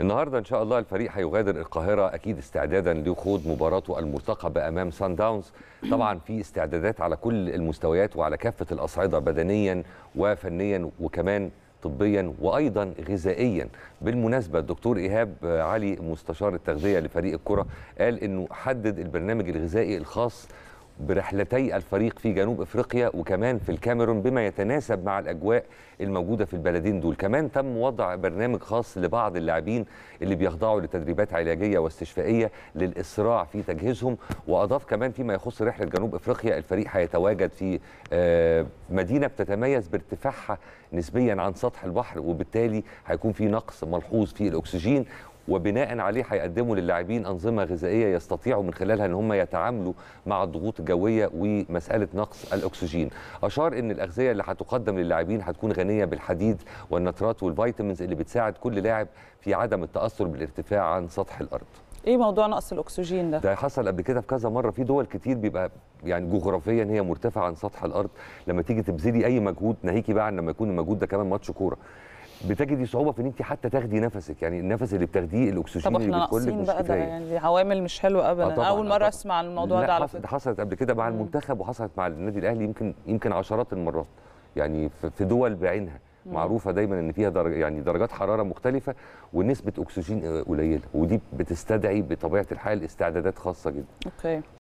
النهارده ان شاء الله الفريق هيغادر القاهره اكيد استعدادا لخوض مباراته المرتقبه امام سان داونز طبعا في استعدادات على كل المستويات وعلى كافه الاصعده بدنيا وفنيا وكمان طبيا وايضا غذائيا بالمناسبه الدكتور ايهاب علي مستشار التغذيه لفريق الكره قال انه حدد البرنامج الغذائي الخاص برحلتي الفريق في جنوب افريقيا وكمان في الكاميرون بما يتناسب مع الاجواء الموجوده في البلدين دول، كمان تم وضع برنامج خاص لبعض اللاعبين اللي بيخضعوا لتدريبات علاجيه واستشفائيه للاسراع في تجهيزهم، واضاف كمان فيما يخص رحله جنوب افريقيا الفريق هيتواجد في آه، مدينه بتتميز بارتفاعها نسبيا عن سطح البحر وبالتالي هيكون في نقص ملحوظ في الاكسجين وبناء عليه هيقدموا للاعبين انظمه غذائيه يستطيعوا من خلالها ان هم يتعاملوا مع الضغوط الجويه ومساله نقص الاكسجين. اشار ان الاغذيه اللي هتقدم للاعبين هتكون غنيه بالحديد والنترات والفيتامينز اللي بتساعد كل لاعب في عدم التاثر بالارتفاع عن سطح الارض. ايه موضوع نقص الاكسجين ده؟ ده حصل قبل كده في كذا مره في دول كتير بيبقى يعني جغرافيا هي مرتفعه عن سطح الارض لما تيجي تبذلي اي مجهود ناهيكي بقى عن لما يكون المجهود ده كمان ماتش كوره بتجدي صعوبه في ان انت حتى تاخدي نفسك يعني النفس اللي بتاخديه الاكسجين اللي بيدخلك مش بقى كفايه يعني دي عوامل مش حلوه ابدا آه اول آه، مره اسمع عن الموضوع ده على فكره حصلت قبل كده مع المنتخب وحصلت مع النادي الاهلي يمكن يمكن عشرات المرات يعني في دول بعينها معروفه دايما ان فيها درج يعني درجات حراره مختلفه ونسبه اكسجين آه، قليله ودي بتستدعي بطبيعه الحال استعدادات خاصه جدا اوكي